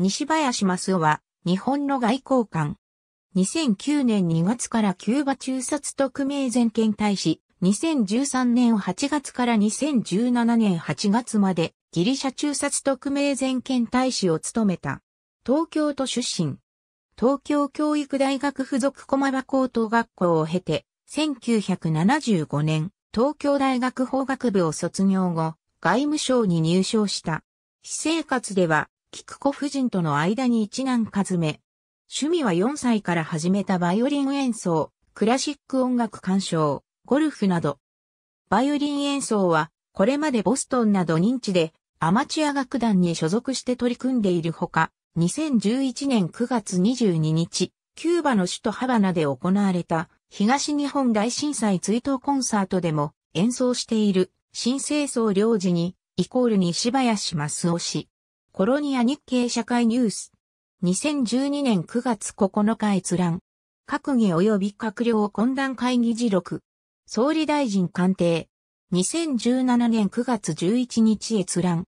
西林正夫は、日本の外交官。2009年2月からキューバ中殺特命全権大使、2013年8月から2017年8月まで、ギリシャ中殺特命全権大使を務めた。東京都出身。東京教育大学附属駒場高等学校を経て、1975年、東京大学法学部を卒業後、外務省に入省した。私生活では、菊子夫人との間に一男かずめ。趣味は4歳から始めたバイオリン演奏、クラシック音楽鑑賞、ゴルフなど。バイオリン演奏は、これまでボストンなど認知で、アマチュア楽団に所属して取り組んでいるほか、2011年9月22日、キューバの首都ハバナで行われた東日本大震災追悼コンサートでも演奏している新清掃領事にイコールにしますおし。コロニア日経社会ニュース。2012年9月9日閲覧。閣議及び閣僚懇談会議事録。総理大臣官邸。2017年9月11日閲覧。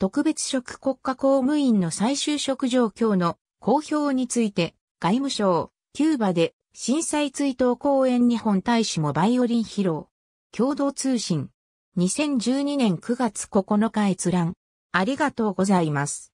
特別職国家公務員の最終職状況の公表について、外務省、キューバで震災追悼公演日本大使もバイオリン披露。共同通信。2012年9月9日閲覧。ありがとうございます。